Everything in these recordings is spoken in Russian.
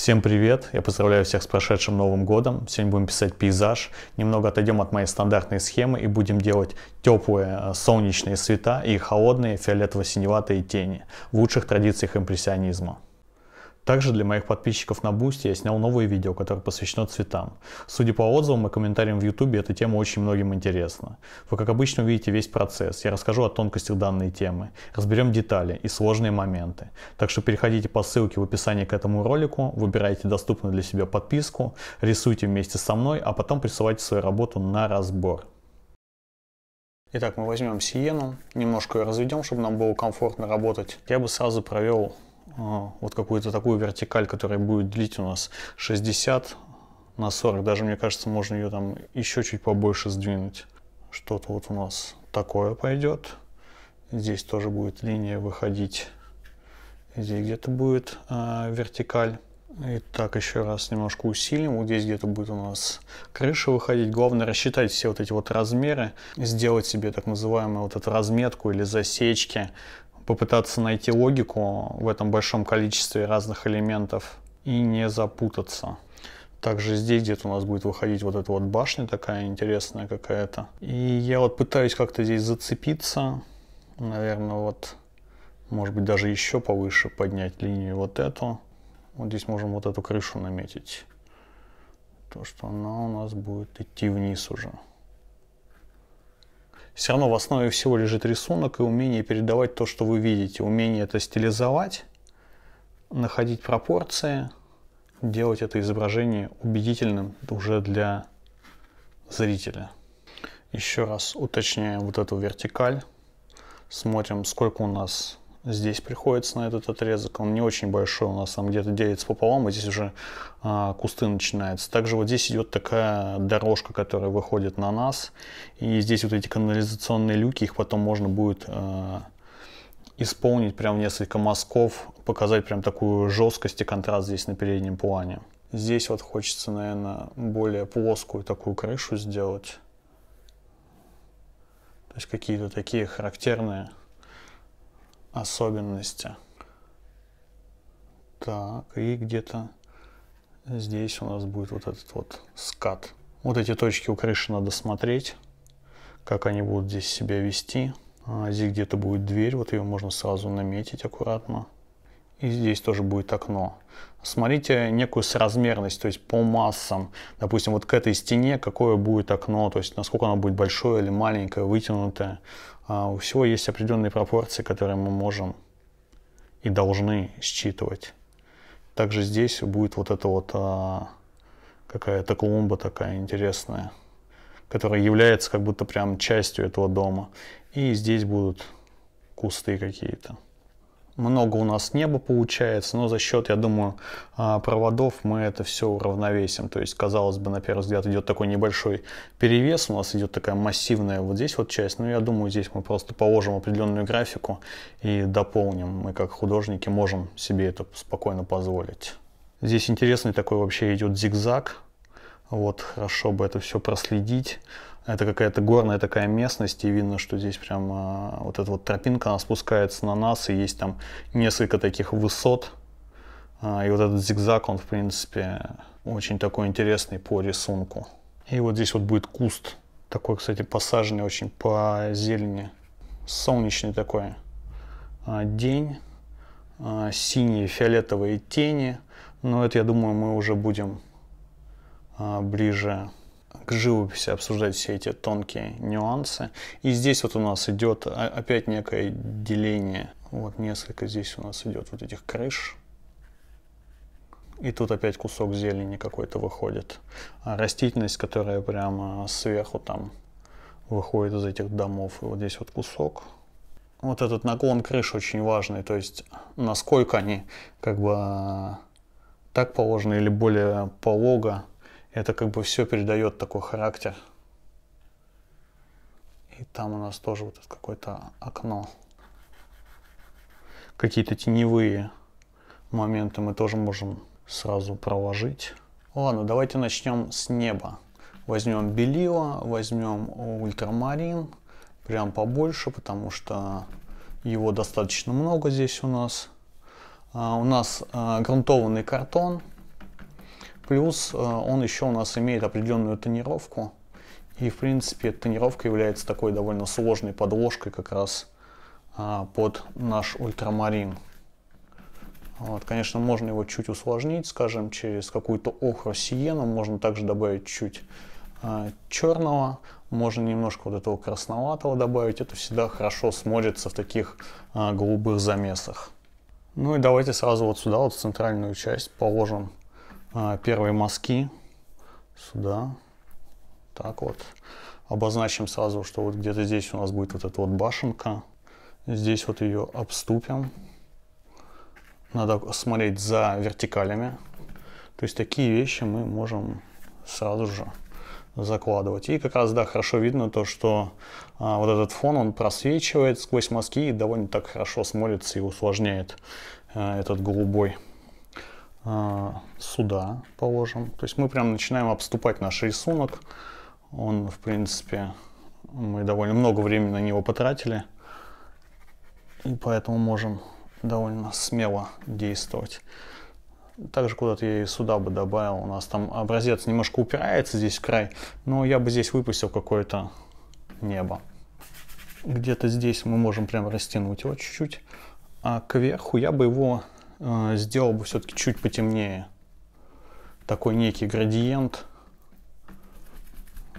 Всем привет! Я поздравляю всех с прошедшим Новым Годом. Сегодня будем писать пейзаж. Немного отойдем от моей стандартной схемы и будем делать теплые э, солнечные цвета и холодные фиолетово-синеватые тени в лучших традициях импрессионизма. Также для моих подписчиков на Boosty я снял новое видео, которое посвящено цветам. Судя по отзывам и комментариям в YouTube, эта тема очень многим интересна. Вы, как обычно, увидите весь процесс. Я расскажу о тонкостях данной темы, разберем детали и сложные моменты. Так что переходите по ссылке в описании к этому ролику, выбирайте доступную для себя подписку, рисуйте вместе со мной, а потом присылайте свою работу на разбор. Итак, мы возьмем сиену, немножко ее разведем, чтобы нам было комфортно работать. Я бы сразу провел а, вот какую-то такую вертикаль, которая будет длить у нас 60 на 40. Даже, мне кажется, можно ее там еще чуть побольше сдвинуть. Что-то вот у нас такое пойдет. Здесь тоже будет линия выходить. Здесь где-то будет э, вертикаль. И так еще раз немножко усилим. Вот здесь где-то будет у нас крыша выходить. Главное рассчитать все вот эти вот размеры, сделать себе так называемую вот эту разметку или засечки, попытаться найти логику в этом большом количестве разных элементов и не запутаться. Также здесь где-то у нас будет выходить вот эта вот башня такая интересная какая-то. И я вот пытаюсь как-то здесь зацепиться. Наверное, вот, может быть, даже еще повыше поднять линию вот эту. Вот здесь можем вот эту крышу наметить. То, что она у нас будет идти вниз уже все равно в основе всего лежит рисунок и умение передавать то, что вы видите. Умение это стилизовать, находить пропорции, делать это изображение убедительным уже для зрителя. Еще раз уточняем вот эту вертикаль. Смотрим, сколько у нас здесь приходится на этот отрезок. Он не очень большой, у нас там где-то делится пополам, и здесь уже а, кусты начинаются. Также вот здесь идет такая дорожка, которая выходит на нас. И здесь вот эти канализационные люки, их потом можно будет а, исполнить прям несколько мазков, показать прям такую жесткость и контраст здесь на переднем плане. Здесь вот хочется, наверное, более плоскую такую крышу сделать. То есть какие-то такие характерные особенности. Так, и где-то здесь у нас будет вот этот вот скат. Вот эти точки у крыши надо смотреть, как они будут здесь себя вести. А здесь где-то будет дверь, вот ее можно сразу наметить аккуратно и здесь тоже будет окно. Смотрите некую соразмерность, то есть по массам. Допустим, вот к этой стене какое будет окно, то есть насколько оно будет большое или маленькое, вытянутое. А, у всего есть определенные пропорции, которые мы можем и должны считывать. Также здесь будет вот эта вот а, какая-то клумба такая интересная, которая является как будто прям частью этого дома. И здесь будут кусты какие-то много у нас неба получается, но за счет, я думаю, а, проводов мы это все уравновесим. То есть, казалось бы, на первый взгляд идет такой небольшой перевес, у нас идет такая массивная вот здесь вот часть, но я думаю, здесь мы просто положим определенную графику и дополним. Мы как художники можем себе это спокойно позволить. Здесь интересный такой вообще идет зигзаг, вот, хорошо бы это все проследить. Это какая-то горная такая местность, и видно, что здесь прям э, вот эта вот тропинка, она спускается на нас, и есть там несколько таких высот. Э, и вот этот зигзаг, он, в принципе, очень такой интересный по рисунку. И вот здесь вот будет куст, такой, кстати, посаженный очень по зелени. Солнечный такой э, день, синие, фиолетовые тени. Но это, я думаю, мы уже будем ближе к живописи обсуждать все эти тонкие нюансы. И здесь вот у нас идет опять некое деление. Вот несколько здесь у нас идет вот этих крыш. И тут опять кусок зелени какой-то выходит. А растительность, которая прямо сверху там выходит из этих домов. И вот здесь вот кусок. Вот этот наклон крыши очень важный. То есть насколько они как бы так положены или более полого это как бы все передает такой характер. И там у нас тоже вот какое-то окно. Какие-то теневые моменты мы тоже можем сразу проложить. Ладно, давайте начнем с неба. Возьмем белила, возьмем ультрамарин, прям побольше, потому что его достаточно много здесь у нас. А, у нас а, грунтованный картон, Плюс э, он еще у нас имеет определенную тонировку. И, в принципе, тонировка является такой довольно сложной подложкой как раз а, под наш ультрамарин. Вот, конечно, можно его чуть усложнить, скажем, через какую-то охру сиену, можно также добавить чуть э, черного, можно немножко вот этого красноватого добавить, это всегда хорошо смотрится в таких э, голубых замесах. Ну и давайте сразу вот сюда, вот в центральную часть, положим а, первые мазки сюда. Так вот. Обозначим сразу, что вот где-то здесь у нас будет вот эта вот башенка. Здесь вот ее обступим. Надо смотреть за вертикалями. То есть такие вещи мы можем сразу же закладывать. И как раз, да, хорошо видно то, что а, вот этот фон, он просвечивает сквозь мазки и довольно так хорошо смотрится и усложняет а, этот голубой. А, сюда положим. То есть мы прям начинаем обступать наш рисунок. Он, в принципе, мы довольно много времени на него потратили. И поэтому можем довольно смело действовать. Также куда-то я и сюда бы добавил. У нас там образец немножко упирается здесь в край, но я бы здесь выпустил какое-то небо. Где-то здесь мы можем прям растянуть его чуть-чуть. А кверху я бы его Э, сделал бы все-таки чуть потемнее. Такой некий градиент.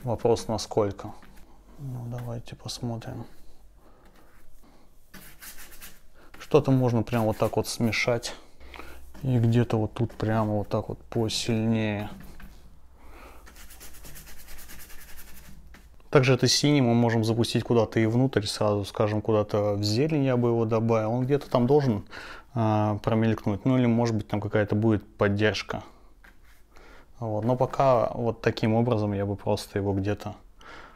Вопрос насколько. Ну, давайте посмотрим. Что-то можно прям вот так вот смешать. И где-то вот тут прямо вот так вот посильнее. Также это синий мы можем запустить куда-то и внутрь сразу, скажем, куда-то в зелень я бы его добавил. Он где-то там должен а, промелькнуть. Ну или может быть там какая-то будет поддержка. Вот. Но пока вот таким образом я бы просто его где-то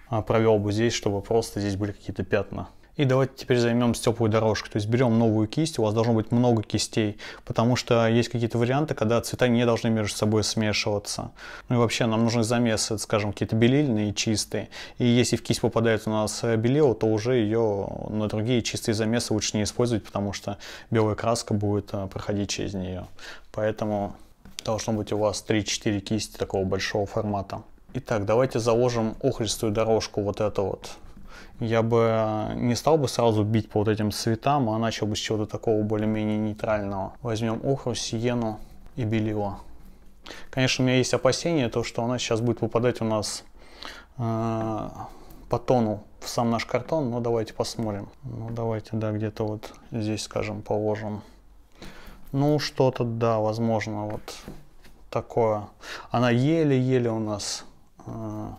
а, провел бы здесь, чтобы просто здесь были какие-то пятна. И давайте теперь займемся теплой дорожкой, то есть берем новую кисть, у вас должно быть много кистей, потому что есть какие-то варианты, когда цвета не должны между собой смешиваться. Ну и вообще нам нужны замесы, скажем, какие-то белильные, чистые, и если в кисть попадает у нас э, белило, то уже ее на другие чистые замесы лучше не использовать, потому что белая краска будет э, проходить через нее. Поэтому должно быть у вас 3-4 кисти такого большого формата. Итак, давайте заложим охристую дорожку вот эту вот я бы э, не стал бы сразу бить по вот этим цветам, а начал бы с чего-то такого более-менее нейтрального. Возьмем охру, сиену и белило. Конечно, у меня есть опасение, то, что она сейчас будет попадать у нас э, по тону в сам наш картон, но давайте посмотрим. Ну, давайте, да, где-то вот здесь, скажем, положим. Ну, что-то, да, возможно, вот такое. Она еле-еле у нас э,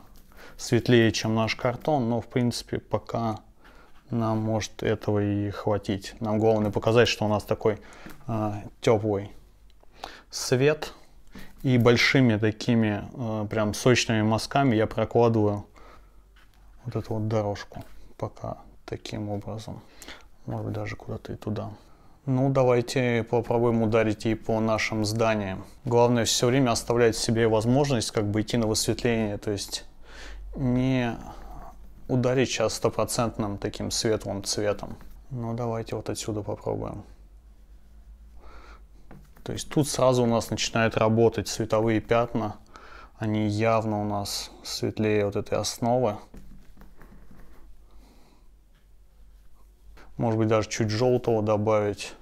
светлее, чем наш картон, но в принципе пока нам может этого и хватить. Нам главное показать, что у нас такой э, а, теплый свет. И большими такими э, прям сочными мазками я прокладываю вот эту вот дорожку пока таким образом. Может быть даже куда-то и туда. Ну, давайте попробуем ударить и по нашим зданиям. Главное все время оставлять себе возможность как бы идти на высветление, то есть не ударить сейчас стопроцентным таким светлым цветом. но ну, давайте вот отсюда попробуем. То есть тут сразу у нас начинают работать световые пятна. Они явно у нас светлее вот этой основы. Может быть, даже чуть желтого добавить.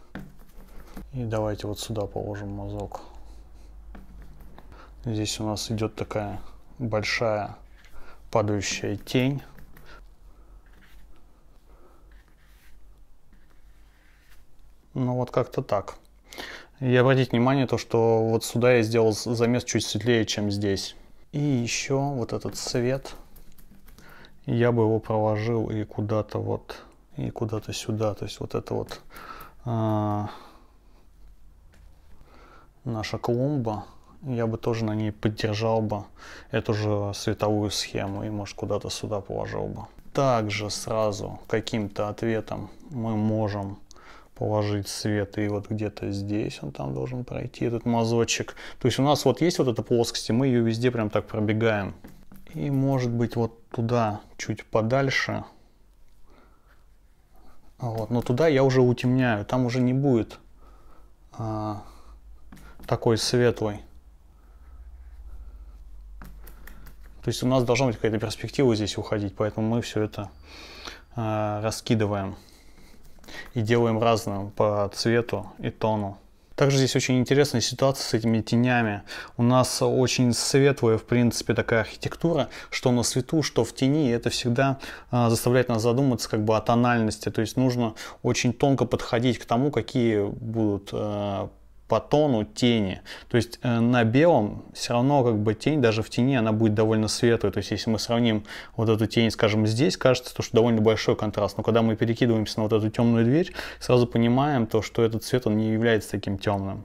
И давайте вот сюда положим мазок. Здесь у нас идет такая большая падающая тень. Ну вот как-то так. И обратите внимание, то, что вот сюда я сделал замес чуть светлее, чем здесь. И еще вот этот свет. Я бы его проложил и куда-то вот, и куда-то сюда. То есть вот это вот а, наша клумба я бы тоже на ней поддержал бы эту же световую схему и, может, куда-то сюда положил бы. Также сразу каким-то ответом мы можем положить свет, и вот где-то здесь он там должен пройти, этот мазочек. То есть у нас вот есть вот эта плоскость, и мы ее везде прям так пробегаем. И может быть вот туда, чуть подальше. Вот, но туда я уже утемняю, там уже не будет а, такой светлый. То есть у нас должна быть какая-то перспектива здесь уходить, поэтому мы все это э, раскидываем и делаем разным по цвету и тону. Также здесь очень интересная ситуация с этими тенями. У нас очень светлая, в принципе, такая архитектура, что на свету, что в тени. И это всегда э, заставляет нас задуматься как бы о тональности. То есть нужно очень тонко подходить к тому, какие будут э, по тону тени. То есть э, на белом все равно как бы тень, даже в тени она будет довольно светлой. То есть если мы сравним вот эту тень, скажем, здесь, кажется, то, что довольно большой контраст. Но когда мы перекидываемся на вот эту темную дверь, сразу понимаем то, что этот цвет, он не является таким темным.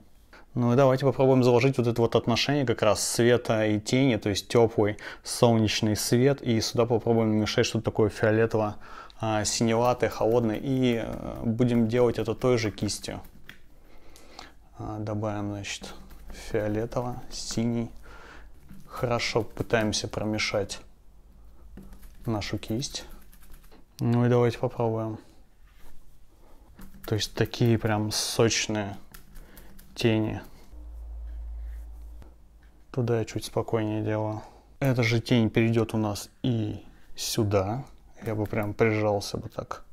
Ну и давайте попробуем заложить вот это вот отношение как раз света и тени, то есть теплый солнечный свет, и сюда попробуем мешать что-то такое фиолетово-синеватое, а, холодное, и э, будем делать это той же кистью. А, добавим, значит, фиолетово, синий. Хорошо пытаемся промешать нашу кисть. Ну и давайте попробуем. То есть такие прям сочные тени. Туда я чуть спокойнее делаю. Эта же тень перейдет у нас и сюда. Я бы прям прижался бы так.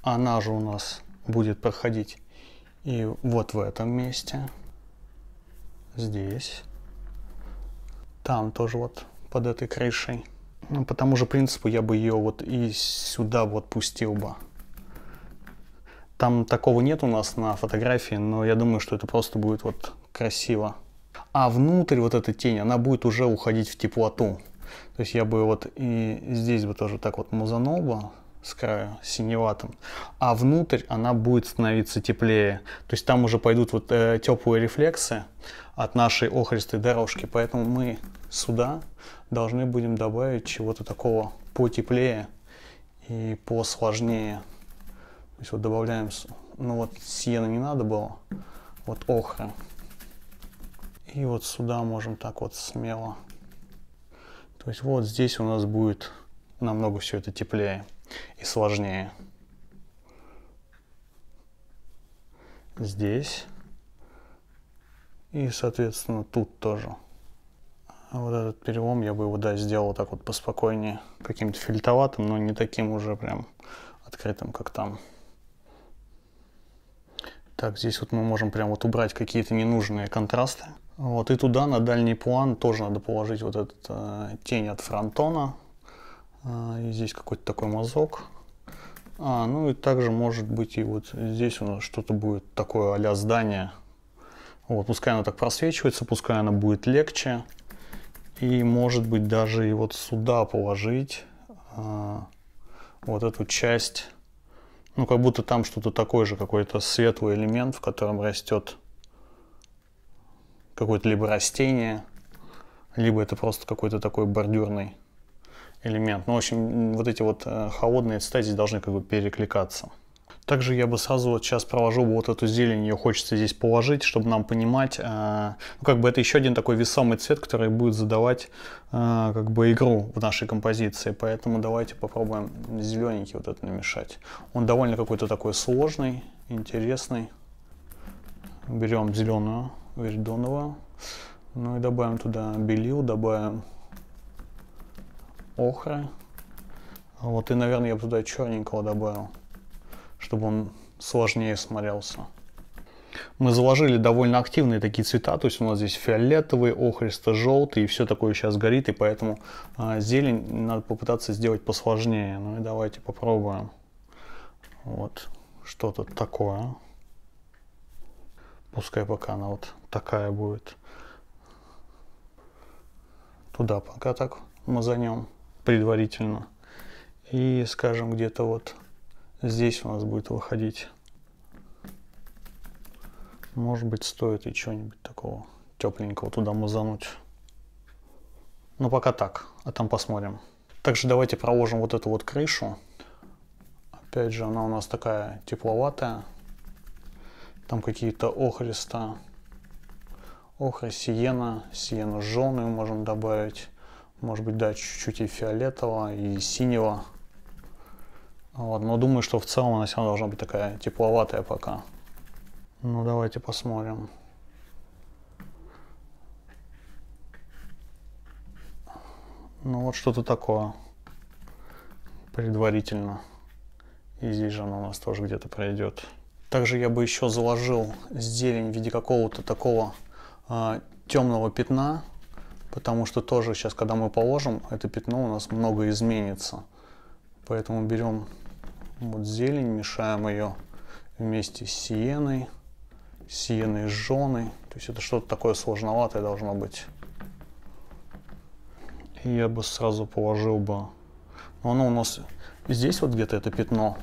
Она же у нас будет проходить и вот в этом месте, здесь, там тоже вот под этой крышей. Ну, по тому же принципу я бы ее вот и сюда вот пустил бы. Там такого нет у нас на фотографии, но я думаю, что это просто будет вот красиво. А внутрь вот эта тень, она будет уже уходить в теплоту. То есть я бы вот и здесь бы тоже так вот мазанул бы с краю синеватым, а внутрь она будет становиться теплее. То есть там уже пойдут вот э, теплые рефлексы от нашей охристой дорожки, поэтому мы сюда должны будем добавить чего-то такого потеплее и посложнее. То есть вот добавляем, ну вот сиена не надо было, вот охра. И вот сюда можем так вот смело. То есть вот здесь у нас будет намного все это теплее и сложнее. Здесь. И, соответственно, тут тоже. А вот этот перелом я бы его, да, сделал так вот поспокойнее. Каким-то фильтоватым, но не таким уже прям открытым, как там. Так, здесь вот мы можем прям вот убрать какие-то ненужные контрасты. Вот и туда на дальний план тоже надо положить вот этот э, тень от фронтона. А, и здесь какой-то такой мазок. А, ну и также может быть и вот здесь у нас что-то будет такое а здание. Вот, пускай оно так просвечивается, пускай оно будет легче. И может быть даже и вот сюда положить а, вот эту часть. Ну как будто там что-то такое же, какой-то светлый элемент, в котором растет какое-то либо растение, либо это просто какой-то такой бордюрный элемент. Ну, в общем, вот эти вот э, холодные цвета здесь должны как бы перекликаться. Также я бы сразу вот сейчас провожу вот эту зелень, ее хочется здесь положить, чтобы нам понимать, э, ну, как бы это еще один такой весомый цвет, который будет задавать э, как бы игру в нашей композиции, поэтому давайте попробуем зелененький вот это намешать. Он довольно какой-то такой сложный, интересный. Берем зеленую, веридоновую, ну и добавим туда белил, добавим охры. А вот и, наверное, я бы туда черненького добавил, чтобы он сложнее смотрелся. Мы заложили довольно активные такие цвета, то есть у нас здесь фиолетовый, охристо-желтый, и все такое сейчас горит, и поэтому э, зелень надо попытаться сделать посложнее. Ну и давайте попробуем. Вот, что то такое. Пускай пока она вот такая будет. Туда пока так Мы за мазанем предварительно. И, скажем, где-то вот здесь у нас будет выходить. Может быть, стоит и чего-нибудь такого тепленького туда мазануть. Но пока так, а там посмотрим. Также давайте проложим вот эту вот крышу. Опять же, она у нас такая тепловатая. Там какие-то охриста. Охра, сиена, сиену жженую можем добавить. Может быть, да, чуть-чуть и фиолетового, и синего. Вот, но думаю, что в целом она все равно должна быть такая тепловатая пока. Ну, давайте посмотрим. Ну, вот что-то такое предварительно. И здесь же она у нас тоже где-то пройдет. Также я бы еще заложил зелень в виде какого-то такого э, а, темного пятна потому что тоже сейчас, когда мы положим это пятно, у нас много изменится. Поэтому берем вот зелень, мешаем ее вместе с сиеной, сиеной с жженой. То есть это что-то такое сложноватое должно быть. И я бы сразу положил бы... Но оно у нас здесь вот где-то это пятно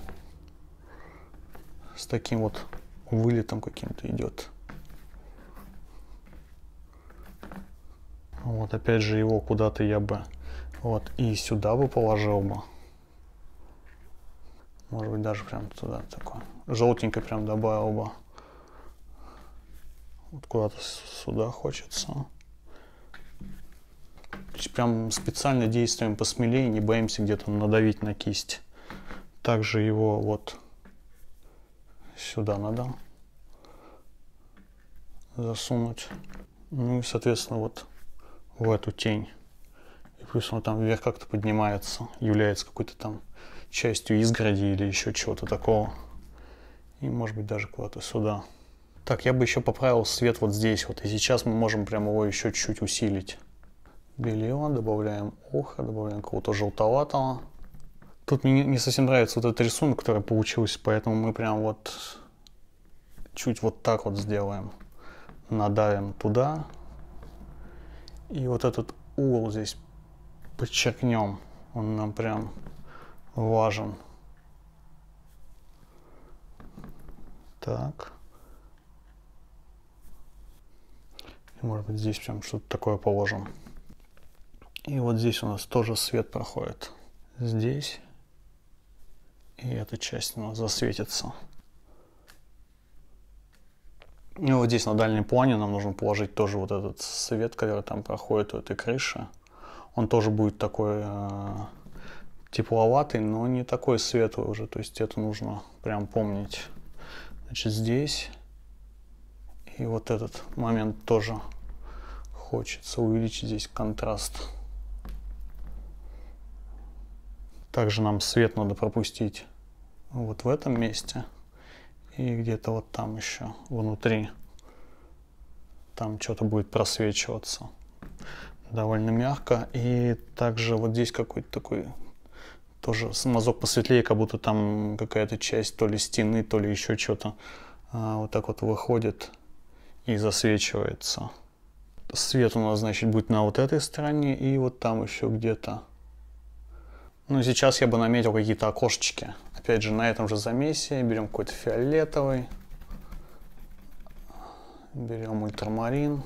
с таким вот вылетом каким-то идет. Вот опять же его куда-то я бы вот и сюда бы положил бы. Может быть даже прям туда такое. Желтенько прям добавил бы. Вот куда-то сюда хочется. То есть прям специально действуем посмелее, не боимся где-то надавить на кисть. Также его вот сюда надо засунуть. Ну и, соответственно, вот в эту тень. И плюс он там вверх как-то поднимается, является какой-то там частью изгороди или еще чего-то такого. И может быть даже куда-то сюда. Так, я бы еще поправил свет вот здесь вот. И сейчас мы можем прямо его еще чуть-чуть усилить. Белье, добавляем охра, добавляем кого то желтоватого. Тут мне не совсем нравится вот этот рисунок, который получился, поэтому мы прям вот чуть вот так вот сделаем. Надавим туда, и вот этот угол здесь подчеркнем, он нам прям важен. Так. И, может быть, здесь прям что-то такое положим. И вот здесь у нас тоже свет проходит. Здесь. И эта часть у нас засветится. И ну, вот здесь на дальнем плане нам нужно положить тоже вот этот свет, который там проходит у этой крыши. Он тоже будет такой э, тепловатый, но не такой светлый уже. То есть это нужно прям помнить. Значит, здесь и вот этот момент тоже хочется увеличить здесь контраст. Также нам свет надо пропустить вот в этом месте. И где-то вот там еще внутри там что-то будет просвечиваться довольно мягко. И также вот здесь какой-то такой тоже смазок посветлее, как будто там какая-то часть то ли стены, то ли еще что-то а, вот так вот выходит и засвечивается. Свет у нас, значит, будет на вот этой стороне и вот там еще где-то. Ну, сейчас я бы наметил какие-то окошечки опять же, на этом же замесе берем какой-то фиолетовый, берем ультрамарин.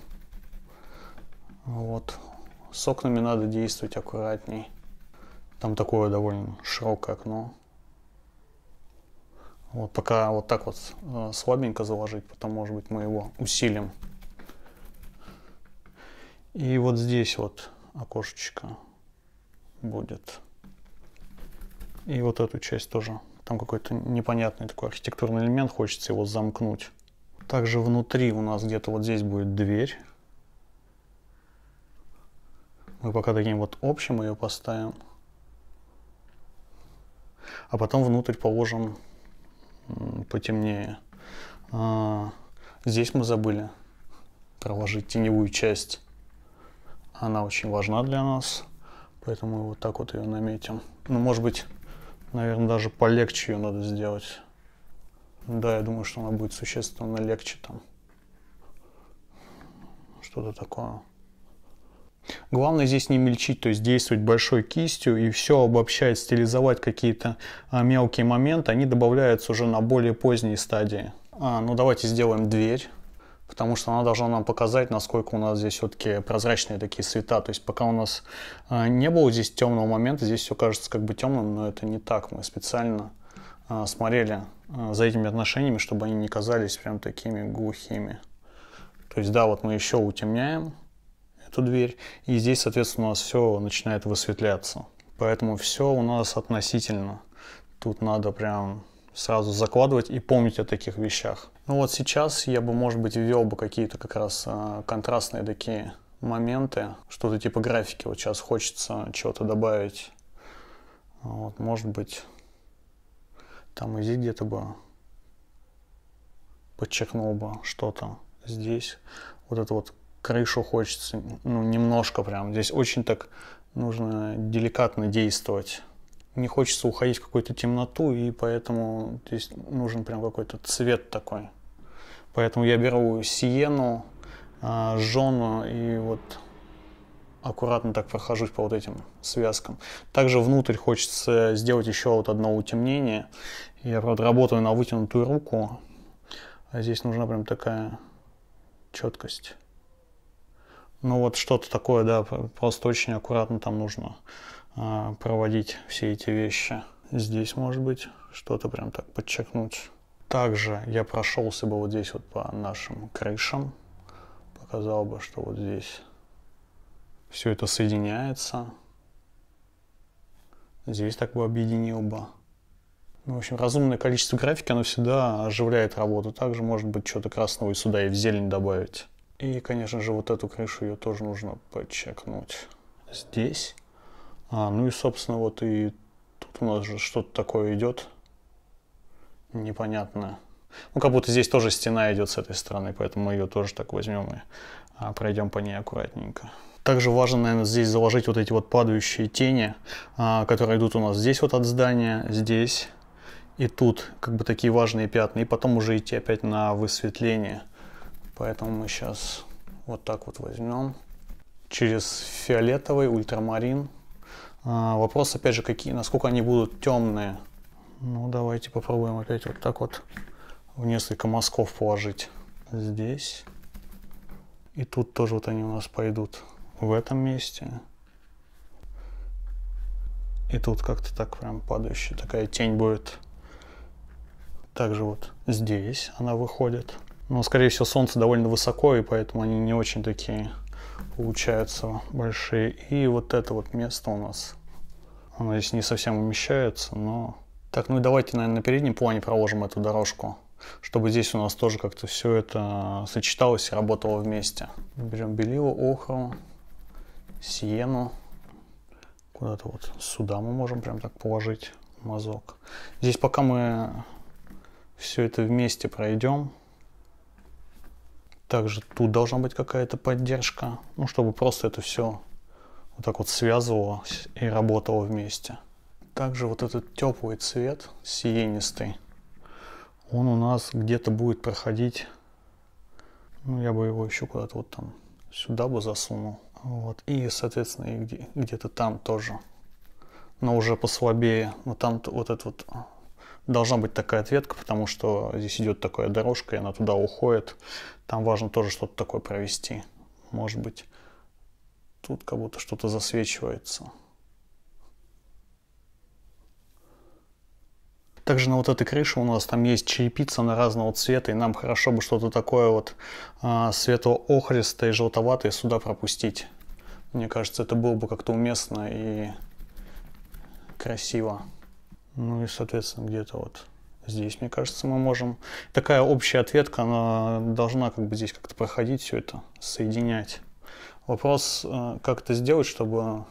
Вот. С окнами надо действовать аккуратней. Там такое довольно широкое окно. Вот пока вот так вот э, слабенько заложить, потом, может быть, мы его усилим. И вот здесь вот окошечко будет. И вот эту часть тоже там какой-то непонятный такой архитектурный элемент, хочется его замкнуть. Также внутри у нас где-то вот здесь будет дверь. Мы пока таким вот общим ее поставим. А потом внутрь положим потемнее. А, здесь мы забыли проложить теневую часть. Она очень важна для нас, поэтому вот так вот ее наметим. Ну, может быть, Наверное, даже полегче ее надо сделать. Да, я думаю, что она будет существенно легче там. Что-то такое. Главное здесь не мельчить, то есть действовать большой кистью и все обобщать, стилизовать какие-то а, мелкие моменты, они добавляются уже на более поздней стадии. А, ну давайте сделаем дверь потому что она должна нам показать, насколько у нас здесь все-таки прозрачные такие цвета. То есть пока у нас а, не было здесь темного момента, здесь все кажется как бы темным, но это не так. Мы специально а, смотрели а, за этими отношениями, чтобы они не казались прям такими глухими. То есть да, вот мы еще утемняем эту дверь, и здесь, соответственно, у нас все начинает высветляться. Поэтому все у нас относительно. Тут надо прям сразу закладывать и помнить о таких вещах. Ну вот сейчас я бы, может быть, ввел бы какие-то как раз а, контрастные такие моменты, что-то типа графики. Вот сейчас хочется чего-то добавить. Вот, может быть, там и здесь где-то бы подчеркнул бы что-то здесь. Вот это вот крышу хочется, ну, немножко прям. Здесь очень так нужно деликатно действовать не хочется уходить в какую-то темноту, и поэтому здесь нужен прям какой-то цвет такой. Поэтому я беру сиену, а, жону и вот аккуратно так прохожусь по вот этим связкам. Также внутрь хочется сделать еще вот одно утемнение. Я, правда, работаю на вытянутую руку. А здесь нужна прям такая четкость. Ну вот что-то такое, да, просто очень аккуратно там нужно а, проводить все эти вещи. Здесь, может быть, что-то прям так подчеркнуть. Также я прошелся бы вот здесь вот по нашим крышам. Показал бы, что вот здесь все это соединяется. Здесь так бы объединил бы. Ну, в общем, разумное количество графики, оно всегда оживляет работу. Также, может быть, что-то красного и сюда, и в зелень добавить. И, конечно же, вот эту крышу ее тоже нужно подчеркнуть. Здесь а, ну и, собственно, вот и тут у нас же что-то такое идет непонятное. Ну, как будто здесь тоже стена идет с этой стороны, поэтому мы ее тоже так возьмем и а, пройдем по ней аккуратненько. Также важно, наверное, здесь заложить вот эти вот падающие тени, а, которые идут у нас здесь вот от здания, здесь и тут, как бы такие важные пятна, и потом уже идти опять на высветление. Поэтому мы сейчас вот так вот возьмем через фиолетовый ультрамарин а, вопрос, опять же, какие, насколько они будут темные. Ну, давайте попробуем опять вот так вот в несколько мазков положить. Здесь. И тут тоже вот они у нас пойдут в этом месте. И тут как-то так прям падающая такая тень будет. Также вот здесь она выходит. Но, скорее всего, солнце довольно высоко, и поэтому они не очень такие получаются большие. И вот это вот место у нас, оно здесь не совсем умещается, но... Так, ну и давайте, наверное, на переднем плане проложим эту дорожку, чтобы здесь у нас тоже как-то все это сочеталось и работало вместе. Берем белило, охру, сиену. Куда-то вот сюда мы можем прям так положить мазок. Здесь пока мы все это вместе пройдем, также тут должна быть какая-то поддержка, ну, чтобы просто это все вот так вот связывалось и работало вместе. Также вот этот теплый цвет, сиенистый, он у нас где-то будет проходить, ну, я бы его еще куда-то вот там сюда бы засунул. Вот, и, соответственно, и где-то там тоже, но уже послабее, но там вот этот вот должна быть такая ответка, потому что здесь идет такая дорожка, и она туда уходит. Там важно тоже что-то такое провести. Может быть, тут как будто что-то засвечивается. Также на вот этой крыше у нас там есть черепица на разного цвета, и нам хорошо бы что-то такое вот а, светло-охристое и желтоватое сюда пропустить. Мне кажется, это было бы как-то уместно и красиво. Ну и, соответственно, где-то вот здесь, мне кажется, мы можем... Такая общая ответка, она должна как бы здесь как-то проходить все это, соединять. Вопрос, э, как это сделать, чтобы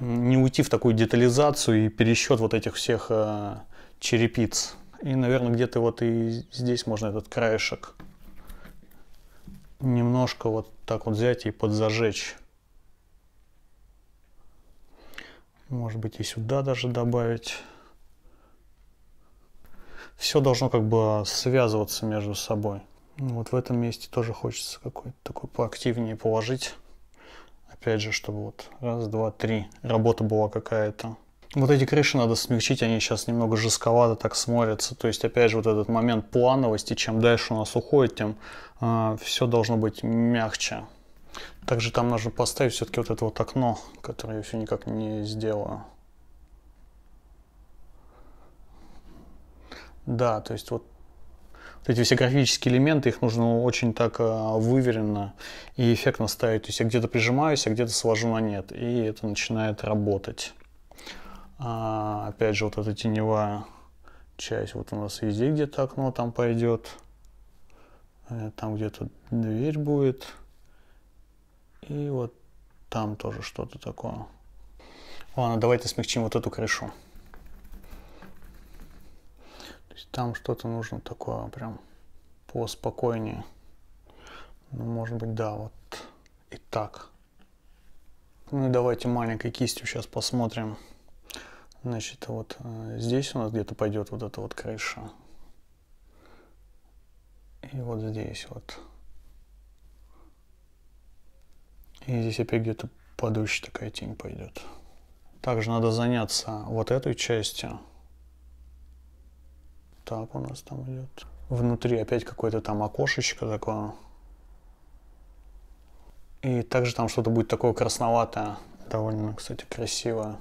не уйти в такую детализацию и пересчет вот этих всех э, черепиц. И, наверное, где-то вот и здесь можно этот краешек немножко вот так вот взять и подзажечь. Может быть и сюда даже добавить все должно как бы связываться между собой. Ну, вот в этом месте тоже хочется какой-то такой поактивнее положить. Опять же, чтобы вот раз, два, три, работа была какая-то. Вот эти крыши надо смягчить, они сейчас немного жестковато так смотрятся. То есть, опять же, вот этот момент плановости, чем дальше у нас уходит, тем э, а, все должно быть мягче. Также там нужно поставить все-таки вот это вот окно, которое я все никак не сделаю. Да, то есть вот вот эти все графические элементы, их нужно очень так э, выверенно и эффектно ставить. То есть я где-то прижимаюсь, а где-то свожу на нет, и это начинает работать. А, опять же, вот эта теневая часть, вот у нас везде где-то окно там пойдет, э, там где-то дверь будет, и вот там тоже что-то такое. Ладно, давайте смягчим вот эту крышу есть там что-то нужно такое прям поспокойнее. Ну, может быть, да, вот и так. Ну и давайте маленькой кистью сейчас посмотрим. Значит, вот э, здесь у нас где-то пойдет вот эта вот крыша. И вот здесь вот. И здесь опять где-то падающая такая тень пойдет. Также надо заняться вот этой частью. Так у нас там идет. Внутри опять какое-то там окошечко такое. И также там что-то будет такое красноватое. Довольно, кстати, красивое.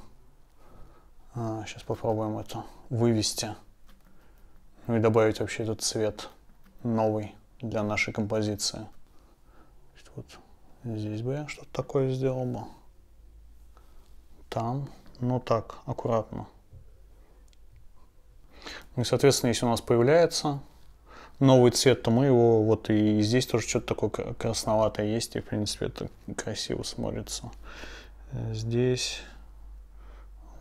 А, сейчас попробуем это вывести. Ну и добавить вообще этот цвет новый для нашей композиции. Вот здесь бы я что-то такое сделал бы. Там. Ну так, аккуратно. Ну И, соответственно, если у нас появляется новый цвет, то мы его вот и здесь тоже что-то такое красноватое есть, и, в принципе, это красиво смотрится. Э, здесь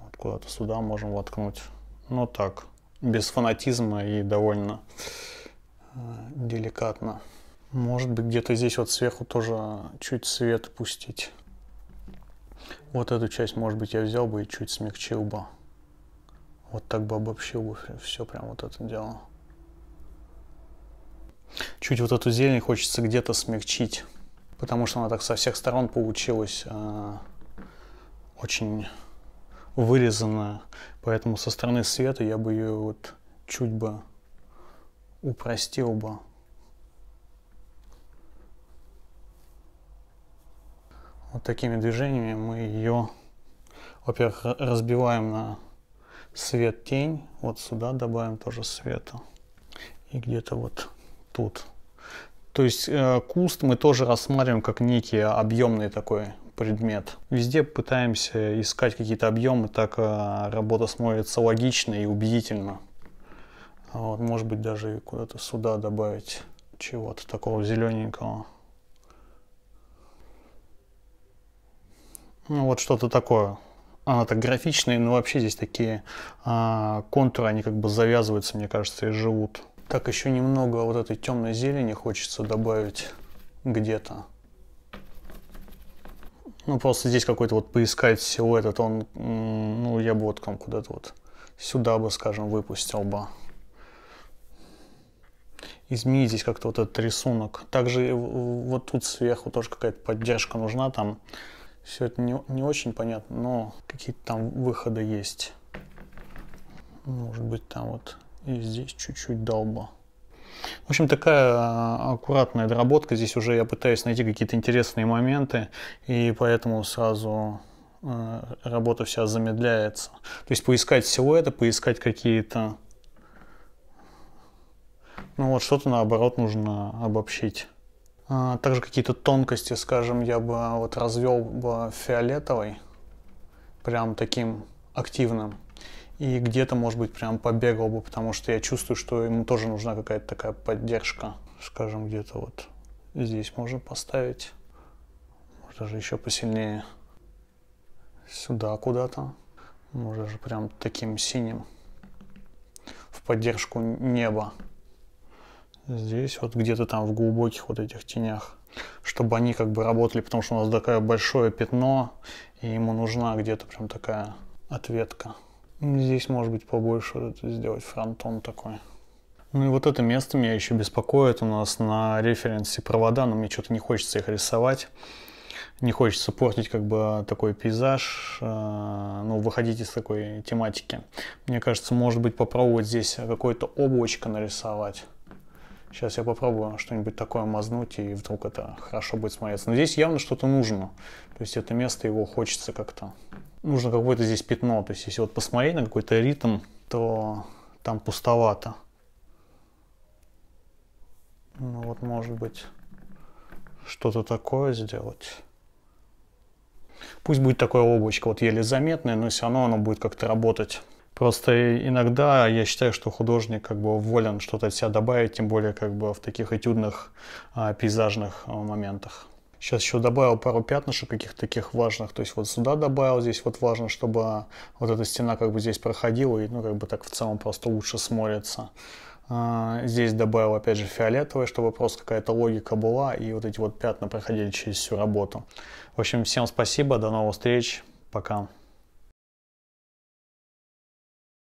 вот куда-то сюда можем воткнуть. Ну так, без фанатизма и довольно э, деликатно. Может быть, где-то здесь вот сверху тоже чуть свет пустить. Вот эту часть, может быть, я взял бы и чуть смягчил бы. Вот так бы обобщил бы все прям вот это дело. Чуть вот эту зелень хочется где-то смягчить, потому что она так со всех сторон получилась э, очень вырезанная. Поэтому со стороны света я бы ее вот чуть бы упростил бы. Вот такими движениями мы ее, во-первых, разбиваем на свет, тень. Вот сюда добавим тоже света. И где-то вот тут. То есть э, куст мы тоже рассматриваем как некий объемный такой предмет. Везде пытаемся искать какие-то объемы, так э, работа смотрится логично и убедительно. А вот, может быть, даже куда-то сюда добавить чего-то такого зелененького. Ну, вот что-то такое она так графичная, но вообще здесь такие а, контуры, они как бы завязываются, мне кажется, и живут. Так, еще немного вот этой темной зелени хочется добавить где-то. Ну, просто здесь какой-то вот поискать всего а этот, он, ну, я бы вот куда-то вот сюда бы, скажем, выпустил бы. Изменить здесь как-то вот этот рисунок. Также вот тут сверху тоже какая-то поддержка нужна там. Все это не, не очень понятно, но какие-то там выходы есть. Может быть, там вот и здесь чуть-чуть долба. В общем, такая а, аккуратная доработка. Здесь уже я пытаюсь найти какие-то интересные моменты, и поэтому сразу а, работа вся замедляется. То есть поискать силуэты, поискать какие-то... Ну вот что-то наоборот нужно обобщить. А, также какие-то тонкости, скажем, я бы а, вот развел бы фиолетовый, прям таким активным. И где-то, может быть, прям побегал бы, потому что я чувствую, что ему тоже нужна какая-то такая поддержка. Скажем, где-то вот здесь можно поставить. Может, даже еще посильнее. Сюда куда-то. Может, даже прям таким синим. В поддержку неба здесь, вот где-то там в глубоких вот этих тенях, чтобы они как бы работали, потому что у нас такое большое пятно, и ему нужна где-то прям такая ответка. Здесь, может быть, побольше вот сделать фронтон такой. Ну и вот это место меня еще беспокоит. У нас на референсе провода, но мне что-то не хочется их рисовать. Не хочется портить как бы такой пейзаж, э, ну, выходить из такой тематики. Мне кажется, может быть, попробовать здесь какое-то облачко нарисовать. Сейчас я попробую что-нибудь такое мазнуть, и вдруг это хорошо будет смотреться. Но здесь явно что-то нужно. То есть это место его хочется как-то. Нужно какое-то здесь пятно. То есть если вот посмотреть на какой-то ритм, то там пустовато. Ну вот может быть что-то такое сделать. Пусть будет такое облачко, вот еле заметное, но все равно оно будет как-то работать. Просто иногда я считаю, что художник как бы волен что-то от себя добавить, тем более как бы в таких этюдных а, пейзажных а, моментах. Сейчас еще добавил пару пятнышек каких-то таких важных. То есть вот сюда добавил, здесь вот важно, чтобы а, вот эта стена как бы здесь проходила и ну как бы так в целом просто лучше смотрится. А, здесь добавил опять же фиолетовый, чтобы просто какая-то логика была и вот эти вот пятна проходили через всю работу. В общем, всем спасибо, до новых встреч, пока.